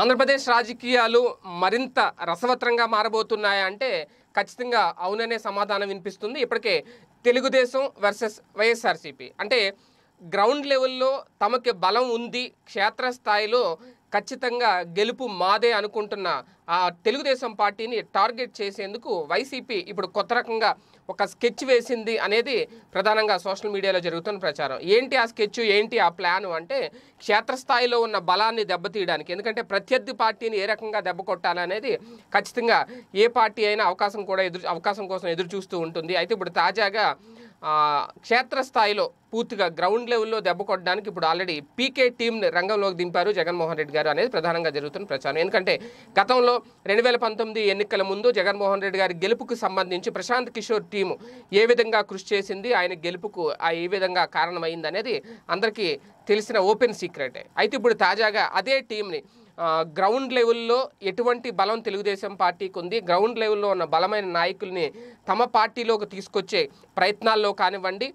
ఆంధ్రప్రదేశ్ రాజకీయాలు మరింత రసవత్రంగా మారబోతున్నాయా అంటే ఖచ్చితంగా అవుననే సమాధానం వినిపిస్తుంది ఇప్పటికే తెలుగుదేశం వర్సెస్ వైఎస్ఆర్సీపీ అంటే గ్రౌండ్ లెవెల్లో తమకి బలం ఉంది క్షేత్రస్థాయిలో ఖచ్చితంగా గెలుపు మాదే అనుకుంటున్న ఆ తెలుగుదేశం పార్టీని టార్గెట్ చేసేందుకు వైసీపీ ఇప్పుడు కొత్త రకంగా ఒక స్కెచ్ వేసింది అనేది ప్రధానంగా సోషల్ మీడియాలో జరుగుతున్న ప్రచారం ఏంటి ఆ స్కెచ్ ఏంటి ఆ ప్లాను అంటే క్షేత్రస్థాయిలో ఉన్న బలాన్ని దెబ్బతీయడానికి ఎందుకంటే ప్రత్యర్థి పార్టీని ఏ రకంగా దెబ్బ కొట్టాలనేది ఖచ్చితంగా ఏ పార్టీ అయినా అవకాశం కూడా ఎదురు అవకాశం కోసం ఎదురు చూస్తూ ఉంటుంది అయితే ఇప్పుడు తాజాగా క్షేత్రస్థాయిలో పూర్తిగా గ్రౌండ్ లెవెల్లో దెబ్బ కొట్టడానికి ఇప్పుడు ఆల్రెడీ పీకే టీంని రంగంలోకి దింపారు జగన్మోహన్ రెడ్డి గారు అనేది ప్రధానంగా జరుగుతున్న ప్రచారం ఎందుకంటే గతంలో రెండు వేల పంతొమ్మిది ఎన్నికల ముందు జగన్మోహన్ రెడ్డి గారి గెలుపుకు సంబంధించి ప్రశాంత్ కిషోర్ టీము ఏ విధంగా కృషి చేసింది ఆయన గెలుపుకు ఆ ఏ విధంగా కారణమైంది అనేది అందరికీ తెలిసిన ఓపెన్ సీక్రెటే అయితే ఇప్పుడు తాజాగా అదే టీంని గ్రౌండ్ లెవెల్లో ఎటువంటి బలం తెలుగుదేశం పార్టీకి ఉంది గ్రౌండ్ లెవెల్లో ఉన్న బలమైన నాయకుల్ని తమ పార్టీలోకి తీసుకొచ్చే ప్రయత్నాల్లో కానివ్వండి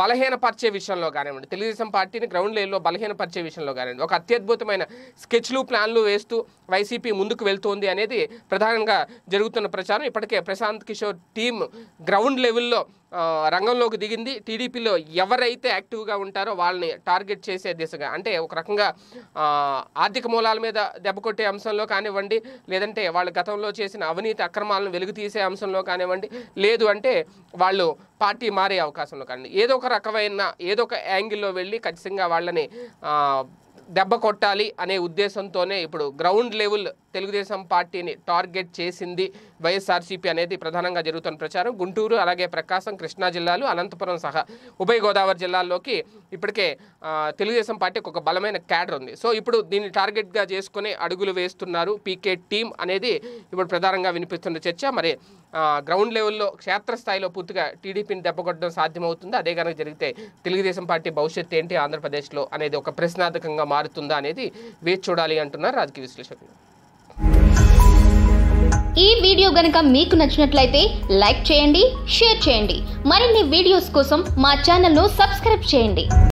బలహీనపరిచే విషయంలో కానివ్వండి తెలుగుదేశం పార్టీని గ్రౌండ్ లెవెల్లో బలహీనపరిచే విషయంలో కానివ్వండి ఒక అత్యద్భుతమైన స్కెచ్లు ప్లాన్లు వేస్తూ వైసీపీ ముందుకు వెళ్తోంది అనేది ప్రధానంగా జరుగుతున్న ప్రచారం ఇప్పటికే ప్రశాంత్ కిషోర్ టీం గ్రౌండ్ లెవెల్లో రంగంలోకి దిగింది టీడీపీలో ఎవరైతే యాక్టివ్గా ఉంటారో వాళ్ళని టార్గెట్ చేసే దిశగా అంటే ఒక రకంగా ఆర్థిక మూలాల మీద దెబ్బకొట్టే అంశంలో కానివ్వండి లేదంటే వాళ్ళు గతంలో చేసిన అవినీతి అక్రమాలను వెలుగు తీసే అంశంలో కానివ్వండి లేదు అంటే వాళ్ళు పార్టీ మారే అవకాశంలో కానివ్వండి ఏదో ఒక రకమైన ఏదో ఒక యాంగిల్లో వెళ్ళి ఖచ్చితంగా వాళ్ళని దెబ్బ కొట్టాలి అనే ఉద్దేశంతోనే ఇప్పుడు గ్రౌండ్ లెవెల్ తెలుగుదేశం పార్టీని టార్గెట్ చేసింది వైఎస్ఆర్సీపీ అనేది ప్రధానంగా జరుగుతున్న ప్రచారం గుంటూరు అలాగే ప్రకాశం కృష్ణా జిల్లాలు అనంతపురం సహా ఉభయ గోదావరి జిల్లాల్లోకి ఇప్పటికే తెలుగుదేశం పార్టీకి ఒక బలమైన క్యాడర్ ఉంది సో ఇప్పుడు దీన్ని టార్గెట్గా చేసుకుని అడుగులు వేస్తున్నారు పీకే టీం అనేది ఇప్పుడు ప్రధానంగా వినిపిస్తున్న చర్చ మరి గ్రౌండ్ లెవెల్లో క్షేత్రస్థాయిలో పూర్తిగా టీడీపీని దెబ్బకొట్టడం సాధ్యమవుతుందా అదే కనుక జరిగితే తెలుగుదేశం పార్టీ భవిష్యత్తు ఏంటి ఆంధ్రప్రదేశ్లో అనేది ఒక ప్రశ్నార్థకంగా మారుతుందా అనేది వేచి చూడాలి అంటున్నారు రాజకీయ విశ్లేషకులు ఈ వీడియో గనక మీకు నచ్చినట్లయితే లైక్ చేయండి షేర్ చేయండి మరిన్ని వీడియోస్ కోసం మా ఛానల్ను సబ్స్క్రైబ్ చేయండి